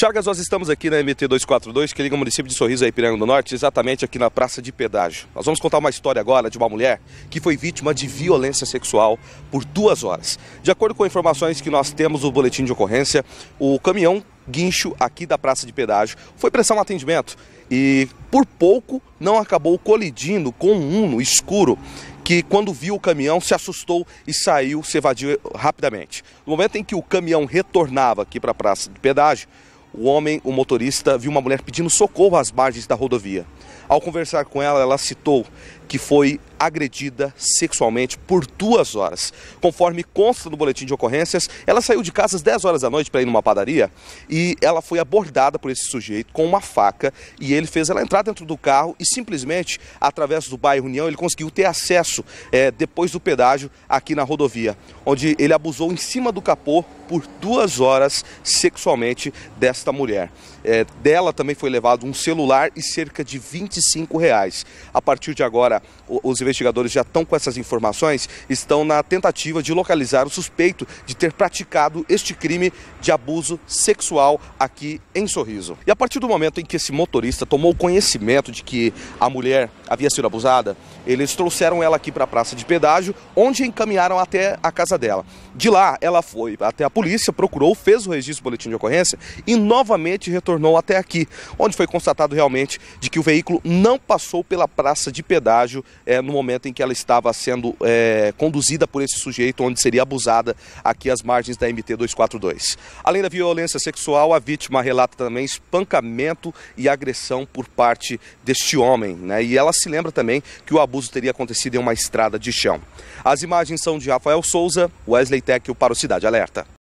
Chagas, nós estamos aqui na MT 242, que liga o município de Sorriso a Ipiranga do Norte, exatamente aqui na Praça de Pedágio. Nós vamos contar uma história agora de uma mulher que foi vítima de violência sexual por duas horas. De acordo com informações que nós temos no boletim de ocorrência, o caminhão guincho aqui da Praça de Pedágio foi prestar um atendimento e por pouco não acabou colidindo com um Uno escuro que quando viu o caminhão se assustou e saiu, se evadiu rapidamente. No momento em que o caminhão retornava aqui para a Praça de Pedágio, o homem, o motorista, viu uma mulher pedindo socorro às margens da rodovia. Ao conversar com ela, ela citou que foi agredida sexualmente por duas horas. Conforme consta no boletim de ocorrências, ela saiu de casa às 10 horas da noite para ir numa padaria e ela foi abordada por esse sujeito com uma faca e ele fez ela entrar dentro do carro e simplesmente, através do bairro União, ele conseguiu ter acesso é, depois do pedágio aqui na rodovia, onde ele abusou em cima do capô por duas horas sexualmente desta mulher. É, dela também foi levado um celular e cerca de 25 reais. A partir de agora, os investigadores já estão com essas informações, estão na tentativa de localizar o suspeito de ter praticado este crime de abuso sexual aqui em Sorriso. E a partir do momento em que esse motorista tomou conhecimento de que a mulher havia sido abusada, eles trouxeram ela aqui para a praça de pedágio, onde encaminharam até a casa dela. De lá, ela foi até a polícia, procurou, fez o registro do boletim de ocorrência e novamente retornou até aqui, onde foi constatado realmente de que o veículo não passou pela praça de pedágio é, no momento em que ela estava sendo é, conduzida por esse sujeito, onde seria abusada aqui às margens da MT 242. Além da violência sexual, a vítima relata também espancamento e agressão por parte deste homem. Né? E ela se lembra também que o abuso teria acontecido em uma estrada de chão. As imagens são de Rafael Souza, Wesley Teckel para o Cidade Alerta.